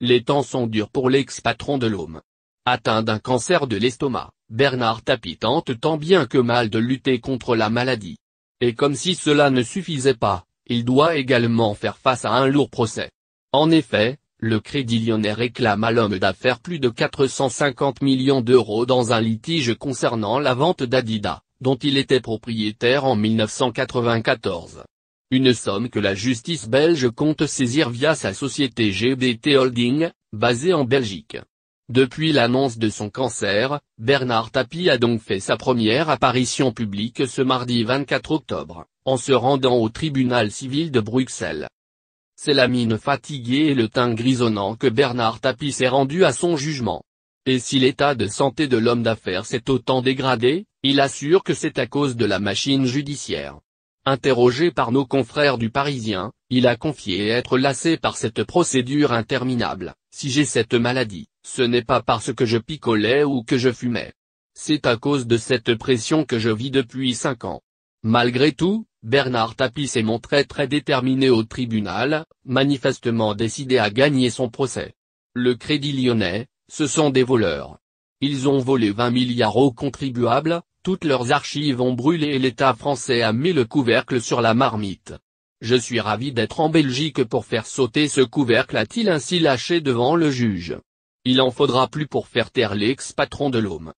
Les temps sont durs pour l'ex-patron de l'homme. Atteint d'un cancer de l'estomac, Bernard Tapie tente tant bien que mal de lutter contre la maladie. Et comme si cela ne suffisait pas, il doit également faire face à un lourd procès. En effet, le Crédit Lyonnais réclame à l'homme d'affaires plus de 450 millions d'euros dans un litige concernant la vente d'Adida, dont il était propriétaire en 1994 une somme que la justice belge compte saisir via sa société GBT Holding, basée en Belgique. Depuis l'annonce de son cancer, Bernard Tapie a donc fait sa première apparition publique ce mardi 24 octobre, en se rendant au tribunal civil de Bruxelles. C'est la mine fatiguée et le teint grisonnant que Bernard Tapie s'est rendu à son jugement. Et si l'état de santé de l'homme d'affaires s'est autant dégradé, il assure que c'est à cause de la machine judiciaire. Interrogé par nos confrères du Parisien, il a confié être lassé par cette procédure interminable. Si j'ai cette maladie, ce n'est pas parce que je picolais ou que je fumais. C'est à cause de cette pression que je vis depuis cinq ans. Malgré tout, Bernard Tapie s'est montré très déterminé au tribunal, manifestement décidé à gagner son procès. Le Crédit Lyonnais, ce sont des voleurs. Ils ont volé 20 milliards aux contribuables, toutes leurs archives ont brûlé et l'État français a mis le couvercle sur la marmite. Je suis ravi d'être en Belgique pour faire sauter ce couvercle a-t-il ainsi lâché devant le juge. Il en faudra plus pour faire taire l'ex-patron de l'homme.